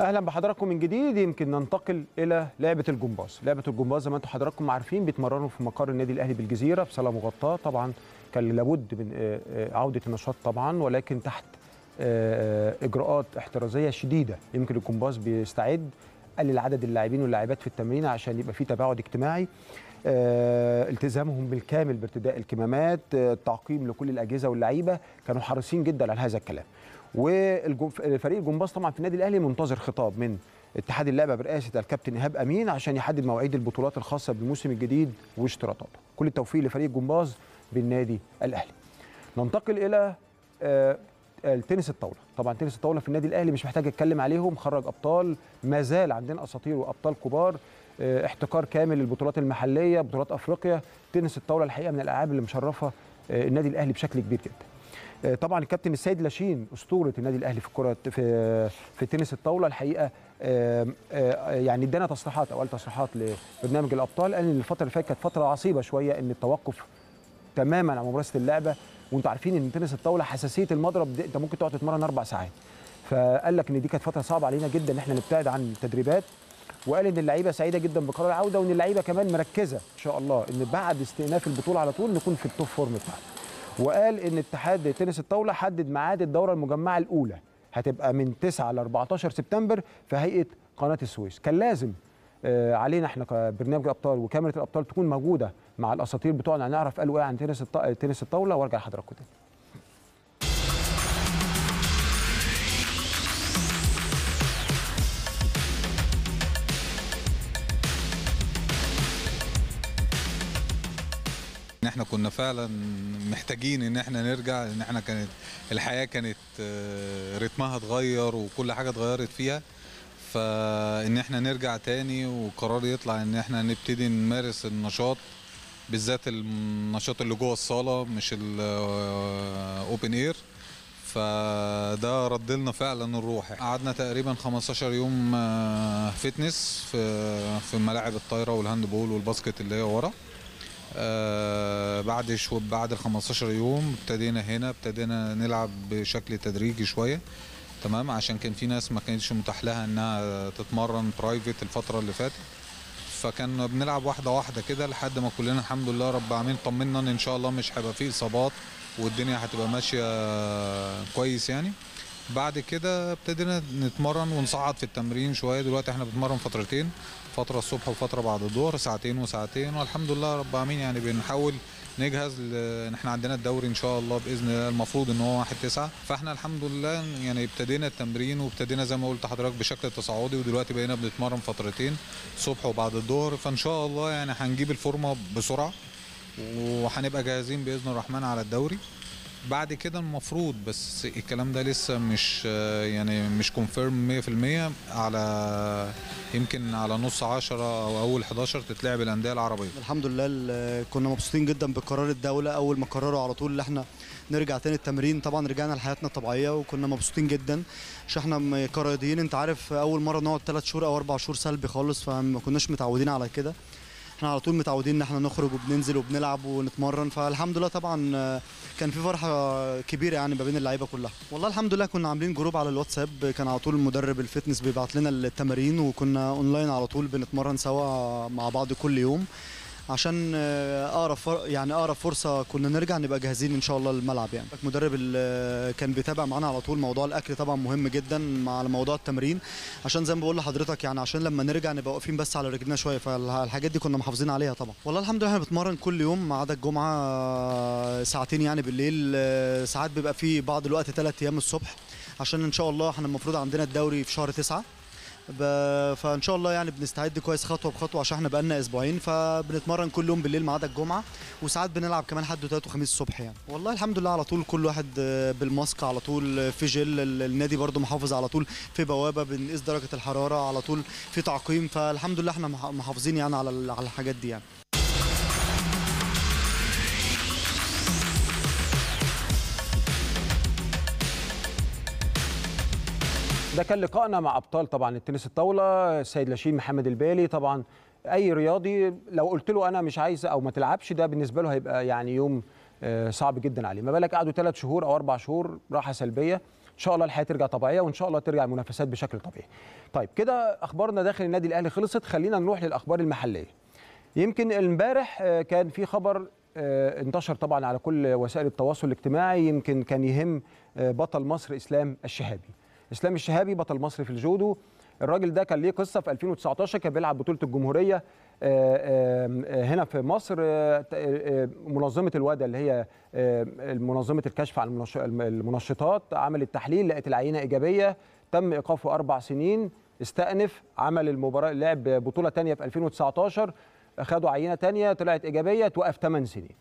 اهلا بحضراتكم من جديد يمكن ننتقل الى لعبه الجمباز لعبه الجمباز زي ما انتم حضراتكم عارفين بيتمرنوا في مقر النادي الاهلي بالجزيره في صاله مغطاه طبعا كان لابد من آه، آه، عوده النشاط طبعا ولكن تحت آه، اجراءات احترازيه شديده يمكن الجمباز بيستعد قلل عدد اللاعبين واللاعبات في التمرين عشان يبقى في تباعد اجتماعي التزامهم بالكامل بارتداء الكمامات التعقيم لكل الاجهزه واللعيبه كانوا حريصين جدا على هذا الكلام وفريق الجمباز طبعا في النادي الاهلي منتظر خطاب من اتحاد اللعبه برئاسه الكابتن ايهاب امين عشان يحدد مواعيد البطولات الخاصه بالموسم الجديد واشتراطاته كل التوفيق لفريق الجمباز بالنادي الاهلي ننتقل الى آه، التنس الطاوله طبعا تنس الطاوله في النادي الاهلي مش محتاج اتكلم عليهم خرج ابطال ما زال عندنا اساطير وابطال كبار آه، احتكار كامل للبطولات المحليه بطولات افريقيا تنس الطاوله الحقيقه من الالعاب اللي مشرفه آه، النادي الاهلي بشكل كبير جدا آه، طبعا الكابتن السيد لاشين اسطوره النادي الاهلي في الكره في في تنس الطاوله الحقيقه آه، يعني ادانا تصريحات او قال تصريحات لبرنامج الابطال قال ان الفتره اللي فاتت كانت فتره عصيبه شويه ان التوقف تماما عن ممارسه اللعبه وانتم عارفين ان تنس الطاوله حساسيه المضرب انت ممكن تقعد تتمرن اربع ساعات فقال لك ان دي كانت فتره صعبه علينا جدا ان احنا نبتعد عن التدريبات وقال ان اللعيبه سعيده جدا بقرار العوده وان اللعيبه كمان مركزه ان شاء الله ان بعد استئناف البطوله على طول نكون في التوب فورم بتاعنا وقال ان اتحاد تنس الطاوله حدد ميعاد الدوره المجمعه الاولى هتبقى من 9 ل 14 سبتمبر في هيئه قناه السويس كان لازم آه، علينا احنا كبرنامج الابطال وكاميرا الابطال تكون موجوده مع الاساطير بتوعنا نعرف قالوا ايه عن تنس الطاوله وارجع لحضراتكم تاني احنا كنا فعلا محتاجين ان احنا نرجع ان احنا كانت الحياه كانت آه، رتمها اتغير وكل حاجه اتغيرت فيها فان احنا نرجع تاني وقرار يطلع ان احنا نبتدي نمارس النشاط بالذات النشاط اللي جوه الصاله مش الاوبن اير آه، فده رد لنا فعلا الروح قعدنا تقريبا 15 يوم فيتنس آه، في في ملاعب الطايره والهاند بول والباسكت اللي هي ورا آه، بعد شو بعد ال 15 يوم ابتدينا هنا ابتدينا نلعب بشكل تدريجي شويه تمام عشان كان في ناس ما كانتش متاح لها انها تتمرن برايفت الفتره اللي فاتت فكان بنلعب واحده واحده كده لحد ما كلنا الحمد لله رب العالمين طمنا ان ان شاء الله مش هيبقى فيه اصابات والدنيا هتبقى ماشيه كويس يعني بعد كده ابتدينا نتمرن ونصعد في التمرين شويه دلوقتي احنا بنتمرن فترتين فتره الصبح وفتره بعد الظهر ساعتين وساعتين والحمد لله رب العالمين يعني بنحاول نجهز ان احنا عندنا الدوري ان شاء الله باذن الله المفروض ان هو 1 9 فاحنا الحمد لله يعني ابتدينا التمرين وابتدينا زي ما قلت لحضرتك بشكل تصاعدي ودلوقتي بقينا بنتمرن فترتين صبح وبعد الظهر فان شاء الله يعني هنجيب الفورمه بسرعه وهنبقى جاهزين باذن الرحمن على الدوري بعد كده المفروض بس الكلام ده لسه مش يعني مش كونفيرم 100% على يمكن على نص 10 او اول 11 تتلعب الانديه العربيه الحمد لله كنا مبسوطين جدا بقرار الدوله اول ما قرروا على طول ان احنا نرجع تاني التمرين طبعا رجعنا لحياتنا الطبيعيه وكنا مبسوطين جدا عشان احنا كرياضيين انت عارف اول مره نقعد ثلاث شهور او اربع شهور سلبي خالص فما كناش متعودين على كده احنا على طول متعودين ان احنا نخرج وبننزل وبنلعب ونتمرن فالحمد لله طبعا كان في فرحه كبيره يعني ما بين اللعيبه كلها والله الحمد لله كنا عاملين جروب على الواتساب كان على طول مدرب الفتنس بيبعت لنا التمارين وكنا اونلاين على طول بنتمرن سوا مع بعض كل يوم عشان آه، اقرب يعني اقرب فرصه كنا نرجع نبقى جاهزين ان شاء الله للملعب يعني المدرب اللي آه، كان بيتابع معانا على طول موضوع الاكل طبعا مهم جدا مع موضوع التمرين عشان زي ما بقول لحضرتك يعني عشان لما نرجع نبقى واقفين بس على رجلنا شويه فالحاجات دي كنا محافظين عليها طبعا والله الحمد لله احنا بنتمرن كل يوم ما عدا الجمعه آه، ساعتين يعني بالليل ساعات بيبقى في بعض الوقت ثلاث ايام الصبح عشان ان شاء الله احنا المفروض عندنا الدوري في شهر تسعة فان شاء الله يعني بنستعد كويس خطوه بخطوه عشان احنا بقالنا اسبوعين فبنتمرن كل يوم بالليل ما عدا الجمعه وساعات بنلعب كمان حد وتلات وخميس الصبح يعني والله الحمد لله على طول كل واحد آه، بالماسك على طول في جل النادي برده محافظ على طول في بوابه بنقيس درجه الحراره على طول في تعقيم فالحمد لله احنا محافظين يعني على الحاجات دي يعني ده كان لقائنا مع ابطال طبعا التنس الطاوله السيد لاشين محمد البالي طبعا اي رياضي لو قلت له انا مش عايز او ما تلعبش ده بالنسبه له هيبقى يعني يوم آه، صعب جدا عليه ما بالك قعدوا ثلاث شهور او اربع شهور راحه سلبيه ان شاء الله الحياه ترجع طبيعيه وان شاء الله ترجع المنافسات بشكل طبيعي طيب كده اخبارنا داخل النادي الاهلي خلصت خلينا نروح للاخبار المحليه يمكن امبارح آه، كان في خبر آه، انتشر طبعا على كل وسائل التواصل الاجتماعي يمكن كان يهم بطل مصر اسلام الشهابي اسلام الشهابي بطل مصر في الجودو الراجل ده كان ليه قصه في 2019 كان بيلعب بطوله الجمهوريه آه، آه، هنا في مصر آه، منظمه الوادى اللي هي منظمه الكشف عن المنشطات عملت تحليل لقت العينه ايجابيه تم ايقافه اربع سنين استأنف عمل المباراه لعب بطوله ثانيه في 2019 خدوا عينه ثانيه طلعت ايجابيه توقف 8 سنين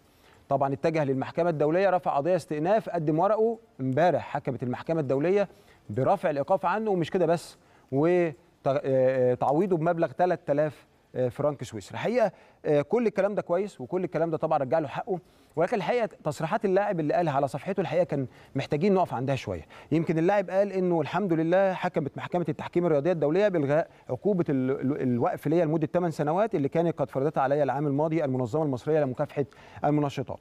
طبعا اتجه للمحكمه الدوليه رفع قضيه استئناف قدم ورقه امبارح حكمت المحكمه الدوليه برفع الايقاف عنه ومش كده بس وتعويضه بمبلغ 3000 آه، فرنك سويسري الحقيقه آه، كل الكلام ده كويس وكل الكلام ده طبعا رجع له حقه ولكن الحقيقه تصريحات اللاعب اللي قالها على صفحته الحقيقه كان محتاجين نقف عندها شويه يمكن اللاعب قال انه الحمد لله حكمت محكمه التحكيم الرياضيه الدوليه بالغاء عقوبه الوقف ليا لمده 8 سنوات اللي كانت قد فرضتها عليا العام الماضي المنظمه المصريه لمكافحه المنشطات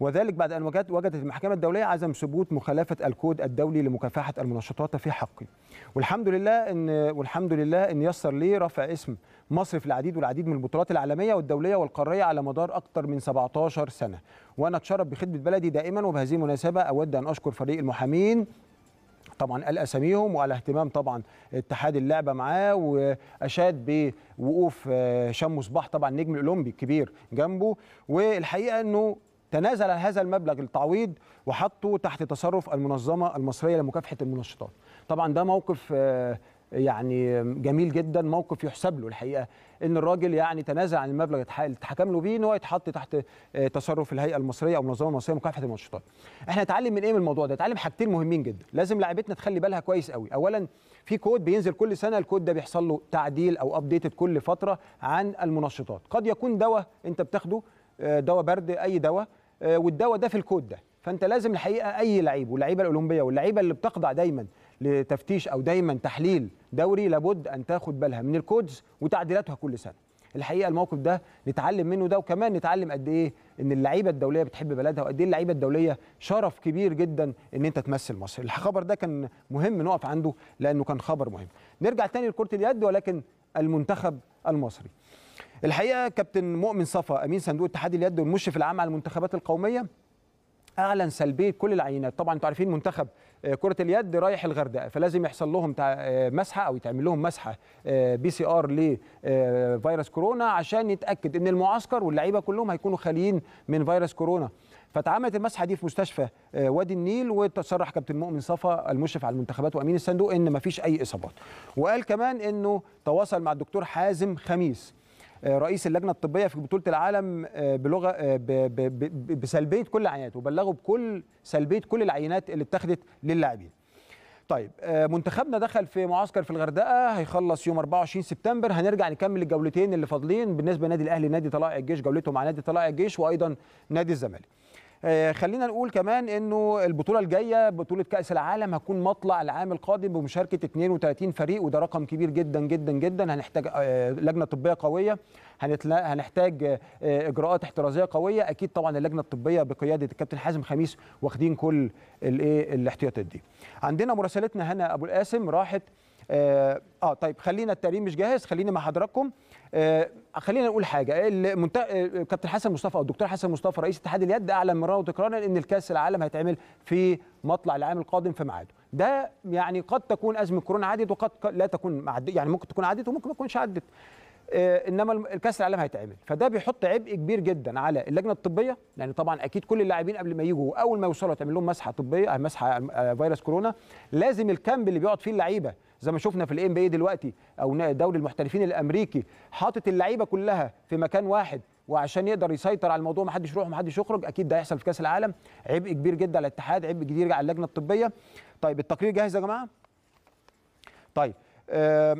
وذلك بعد أن وجدت المحكمة الدولية عزم ثبوت مخالفة الكود الدولي لمكافحة المنشطات في حقي والحمد لله إن والحمد لله إن يسر لي رفع اسم مصر في العديد والعديد من البطولات العالمية والدولية والقارية على مدار أكثر من 17 سنة وأنا أتشرف بخدمة بلدي دائما وبهذه المناسبة أود أن أشكر فريق المحامين طبعا قال اساميهم وعلى اهتمام طبعا اتحاد اللعبه معاه واشاد بوقوف هشام آه، مصباح طبعا نجم الاولمبي الكبير جنبه والحقيقه انه تنازل هذا المبلغ التعويض وحطه تحت تصرف المنظمه المصريه لمكافحه المنشطات. طبعا ده موقف آه، يعني جميل جدا موقف يحسب له الحقيقه ان الراجل يعني تنازل عن المبلغ اللي اتحكم له بيه ان هو يتحط تحت آه، تصرف الهيئه المصريه او المنظمه المصريه لمكافحه المنشطات. احنا نتعلم من ايه من الموضوع ده؟ نتعلم حاجتين مهمين جدا، لازم لعبتنا تخلي بالها كويس قوي، اولا في كود بينزل كل سنه الكود ده بيحصل له تعديل او ابديتد كل فتره عن المنشطات، قد يكون دواء انت بتاخده آه، دواء برد اي دواء آه، والدواء ده في الكود ده فانت لازم الحقيقه اي لعيب واللعيبه الاولمبيه واللعيبه اللي بتخضع دايما لتفتيش او دايما تحليل دوري لابد ان تاخد بالها من الكودز وتعديلاتها كل سنه الحقيقه الموقف ده نتعلم منه ده وكمان نتعلم قد ايه ان اللعيبه الدوليه بتحب بلدها وقد ايه اللعيبه الدوليه شرف كبير جدا ان انت تمثل مصر الخبر ده كان مهم نقف عنده لانه كان خبر مهم نرجع تاني لكره اليد ولكن المنتخب المصري الحقيقه كابتن مؤمن صفا امين صندوق اتحاد اليد والمشرف العام على المنتخبات القوميه اعلن سلبيه كل العينات طبعا انتوا عارفين منتخب آه، كره اليد رايح الغردقه فلازم يحصل لهم آه، مسحه او يتعمل لهم مسحه بي آه، سي ار لفيروس كورونا عشان يتاكد ان المعسكر واللعيبه كلهم هيكونوا خاليين من فيروس كورونا فاتعملت المسحه دي في مستشفى وادي النيل وتصرح كابتن مؤمن صفا المشرف على المنتخبات وامين الصندوق ان مفيش اي اصابات وقال كمان انه تواصل مع الدكتور حازم خميس آه، رئيس اللجنه الطبيه في بطوله العالم آه، بلغه آه، بسلبيه كل العينات وبلغوا بكل سلبيه كل العينات اللي اتخذت للاعبين طيب منتخبنا دخل في معسكر في الغردقه هيخلص يوم 24 سبتمبر هنرجع نكمل الجولتين اللي فاضلين بالنسبه لنادي الاهلي نادي طلائع الجيش جولته مع نادي طلائع الجيش وايضا نادي الزمالك آه، خلينا نقول كمان انه البطوله الجايه بطوله كاس العالم هتكون مطلع العام القادم بمشاركه 32 فريق وده رقم كبير جدا جدا جدا هنحتاج آه، لجنه طبيه قويه هنحتاج آه، اجراءات احترازيه قويه اكيد طبعا اللجنه الطبيه بقياده الكابتن حازم خميس واخدين كل الايه الاحتياطات دي عندنا مراسلتنا هنا ابو القاسم راحت اه طيب خلينا التقرير مش جاهز خليني مع حضراتكم آه، خلينا نقول حاجه المنت... آه، كابتن حسن مصطفى او الدكتور حسن مصطفى رئيس اتحاد اليد اعلن مرارا وتكرارا ان الكاس العالم هيتعمل في مطلع العام القادم في ميعاده ده يعني قد تكون ازمه كورونا عدت وقد لا تكون معد... يعني ممكن تكون عدت وممكن ما تكونش عدت آه، انما الكاس العالم هيتعمل فده بيحط عبء كبير جدا على اللجنه الطبيه لان طبعا اكيد كل اللاعبين قبل ما يجوا اول ما يوصلوا تعمل لهم مسحه طبيه مسحه فيروس كورونا لازم الكامب اللي بيقعد فيه اللعيبه زي ما شفنا في الام بي دلوقتي او دوري المحترفين الامريكي حاطط اللعيبه كلها في مكان واحد وعشان يقدر يسيطر على الموضوع ما حدش يروح ومحدش حدش يخرج اكيد ده هيحصل في كاس العالم عبء كبير جدا على الاتحاد عبء كبير على اللجنه الطبيه طيب التقرير جاهز يا جماعه طيب آه،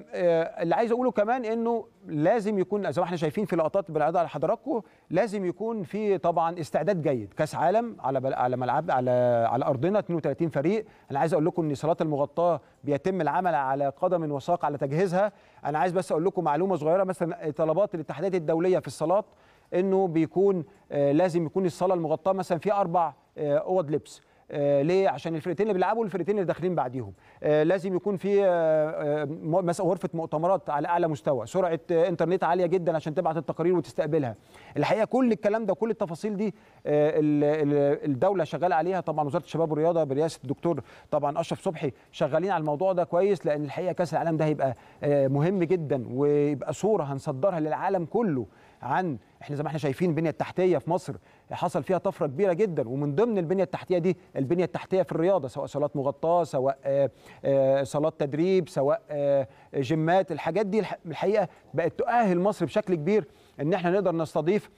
اللي عايز اقوله كمان انه لازم يكون زي ما احنا شايفين في لقطات بنعرضها لحضراتكم لازم يكون في طبعا استعداد جيد كاس عالم على بل... على ملعب على على ارضنا 32 فريق انا عايز اقول لكم ان صالات المغطاه بيتم العمل على قدم وساق على تجهيزها انا عايز بس اقول لكم معلومه صغيره مثلا طلبات الاتحادات الدوليه في الصالات انه بيكون آه، لازم يكون الصاله المغطاه مثلا في اربع آه، اوض لبس آه، ليه عشان الفرقتين اللي بيلعبوا والفرقتين اللي داخلين بعديهم آه، لازم يكون في آه، غرفه مؤتمرات على اعلى مستوى سرعه انترنت عاليه جدا عشان تبعت التقارير وتستقبلها الحقيقه كل الكلام ده وكل التفاصيل دي الدوله شغاله عليها طبعا وزاره الشباب والرياضه برئاسه الدكتور طبعا اشرف صبحي شغالين على الموضوع ده كويس لان الحقيقه كاس العالم ده هيبقى مهم جدا ويبقى صوره هنصدرها للعالم كله عن احنا زي ما احنا شايفين البنيه التحتيه في مصر حصل فيها طفره كبيره جدا ومن ضمن البنيه التحتيه دي البنيه التحتيه في الرياضه سواء صالات مغطاه سواء آه، آه، صالات تدريب سواء آه، جيمات الحاجات دي الحقيقه بقت تؤهل مصر بشكل كبير ان احنا نقدر نستضيف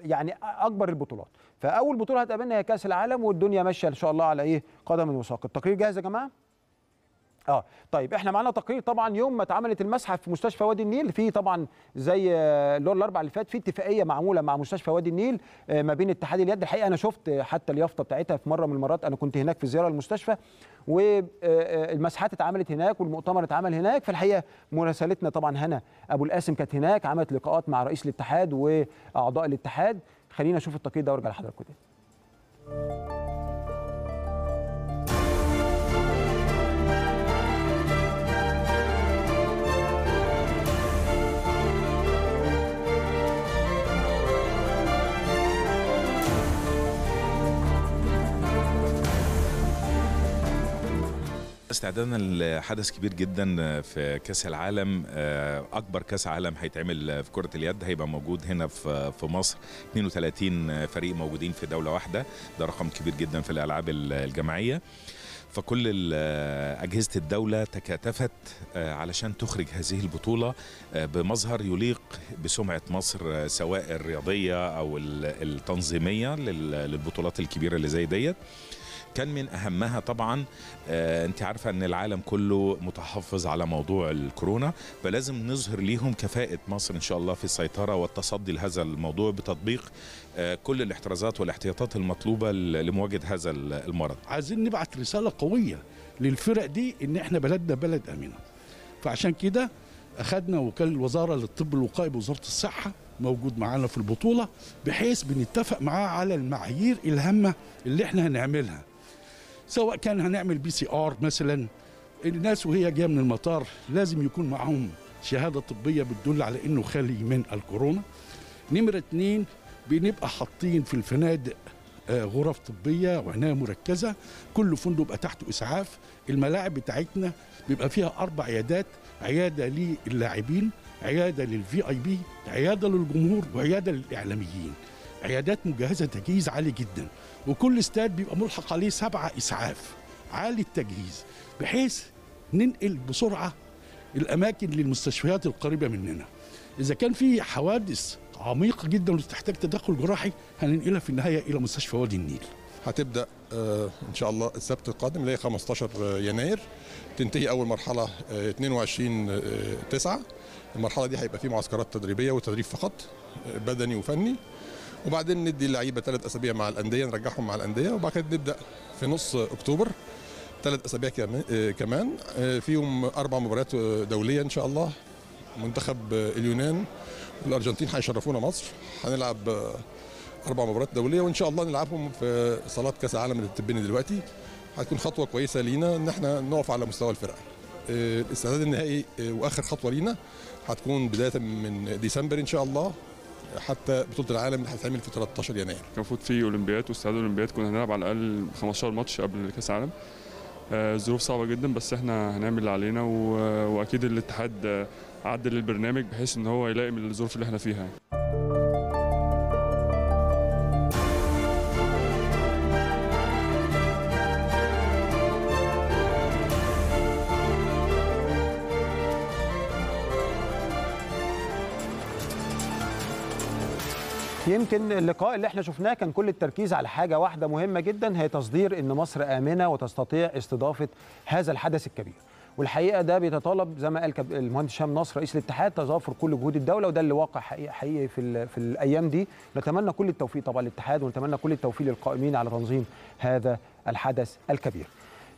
يعني اكبر البطولات فاول بطوله هتقابلنا هي كاس العالم والدنيا ماشيه ان شاء الله على ايه قدم وساق التقرير جاهز يا جماعه اه طيب احنا معانا تقرير طبعا يوم ما اتعملت المسحه في مستشفى وادي النيل في طبعا زي آه، اللور الاربع اللي فات في اتفاقيه معموله مع مستشفى وادي النيل آه، ما بين اتحاد اليد الحقيقه انا شفت حتى اليافطه بتاعتها في مره من المرات انا كنت هناك في زياره المستشفى والمسحات آه، اتعملت هناك والمؤتمر اتعمل هناك فالحقيقه مراسلتنا طبعا هنا ابو القاسم كانت هناك عملت لقاءات مع رئيس الاتحاد واعضاء الاتحاد خلينا نشوف التقرير ده وارجع لحضراتكم تاني استعدادنا لحدث كبير جدا في كاس العالم آه، اكبر كاس عالم هيتعمل في كره اليد هيبقى موجود هنا في في مصر 32 فريق موجودين في دوله واحده ده رقم كبير جدا في الالعاب الجماعيه فكل أجهزة الدولة تكاتفت آه، علشان تخرج هذه البطولة آه، بمظهر يليق بسمعة مصر سواء الرياضية أو التنظيمية للبطولات الكبيرة اللي زي ديت كان من اهمها طبعا آه، انت عارفه ان العالم كله متحفظ على موضوع الكورونا فلازم نظهر ليهم كفاءه مصر ان شاء الله في السيطره والتصدي لهذا الموضوع بتطبيق آه، كل الاحترازات والاحتياطات المطلوبه لمواجهه هذا المرض. عايزين نبعت رساله قويه للفرق دي ان احنا بلدنا بلد امنه. فعشان كده اخذنا وكال الوزاره للطب الوقائي بوزاره الصحه موجود معانا في البطوله بحيث بنتفق معاه على المعايير الهامه اللي احنا هنعملها. سواء كان هنعمل بي سي ار مثلا الناس وهي جايه من المطار لازم يكون معاهم شهاده طبيه بتدل على انه خالي من الكورونا نمره اتنين بنبقى حاطين في الفنادق آه، غرف طبيه وعنايه مركزه كل فندق بقى تحته اسعاف الملاعب بتاعتنا بيبقى فيها اربع عيادات عياده للاعبين عياده للفي اي بي عياده للجمهور وعياده للاعلاميين عيادات مجهزه تجهيز عالي جدا وكل استاد بيبقى ملحق عليه سبعه اسعاف عالي التجهيز بحيث ننقل بسرعه الاماكن للمستشفيات القريبه مننا اذا كان في حوادث عميقه جدا وتحتاج تدخل جراحي هننقلها في النهايه الى مستشفى وادي النيل هتبدا آه، ان شاء الله السبت القادم اللي هي 15 آه، يناير تنتهي اول مرحله 22 آه، 9 المرحله دي هيبقى فيه معسكرات تدريبيه وتدريب فقط بدني وفني وبعدين ندي اللعيبه ثلاث اسابيع مع الانديه نرجعهم مع الانديه وبعد كده نبدا في نص اكتوبر ثلاث اسابيع كمان آه، آه، فيهم اربع مباريات آه، دوليه ان شاء الله منتخب اليونان والارجنتين هيشرفونا مصر هنلعب اربع مباريات دوليه وان شاء الله نلعبهم في صالات كاس العالم اللي بتتبني دلوقتي هتكون خطوه كويسه لينا ان احنا نقف على مستوى الفرقه الاستعداد النهائي واخر خطوه لينا هتكون بدايه من ديسمبر ان شاء الله حتى بطوله العالم اللي هتتعمل في 13 يناير كان المفروض في اولمبياد واستعداد اولمبياد كنا هنلعب على الاقل 15 ماتش قبل كاس العالم الظروف آه، صعبه جدا بس احنا هنعمل اللي علينا واكيد الاتحاد آه، عدل البرنامج بحيث ان هو يلائم الظروف اللي احنا فيها يعني. يمكن اللقاء اللي احنا شفناه كان كل التركيز على حاجه واحده مهمه جدا هي تصدير ان مصر امنه وتستطيع استضافه هذا الحدث الكبير والحقيقه ده بيتطلب زي ما قال المهندس هشام نصر رئيس الاتحاد تظافر كل جهود الدوله وده اللي واقع حقيقي حقيقي في في الايام دي نتمنى كل التوفيق طبعا للاتحاد ونتمنى كل التوفيق للقائمين على تنظيم هذا الحدث الكبير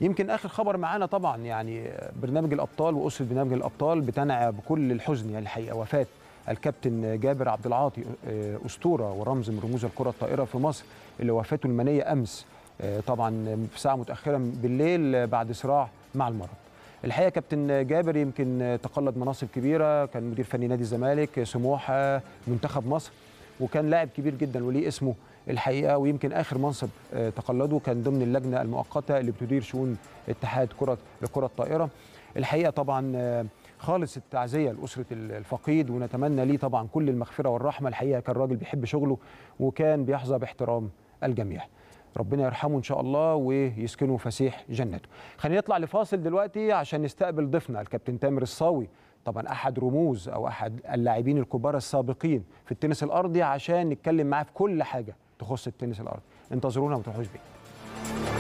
يمكن اخر خبر معانا طبعا يعني برنامج الابطال واسره برنامج الابطال بتنعى بكل الحزن يعني الحقيقه وفاه الكابتن جابر عبد العاطي آه، اسطوره ورمز من رموز الكره الطائره في مصر اللي وفاته المنيه امس آه، طبعا في ساعه متاخره بالليل بعد صراع مع المرض. الحقيقه كابتن جابر يمكن تقلد مناصب كبيره كان مدير فني نادي الزمالك سموحه آه، منتخب مصر وكان لاعب كبير جدا وليه اسمه الحقيقه ويمكن اخر منصب تقلده كان ضمن اللجنه المؤقته اللي بتدير شؤون اتحاد كره الكره الطائره الحقيقه طبعا خالص التعزيه لاسره الفقيد ونتمنى ليه طبعا كل المغفره والرحمه الحقيقه كان راجل بيحب شغله وكان بيحظى باحترام الجميع ربنا يرحمه ان شاء الله ويسكنه فسيح جنته خلينا نطلع لفاصل دلوقتي عشان نستقبل ضيفنا الكابتن تامر الصاوي طبعا احد رموز او احد اللاعبين الكبار السابقين في التنس الارضي عشان نتكلم معاه في كل حاجه تخص التنس الارضي انتظرونا وما تروحوش بيه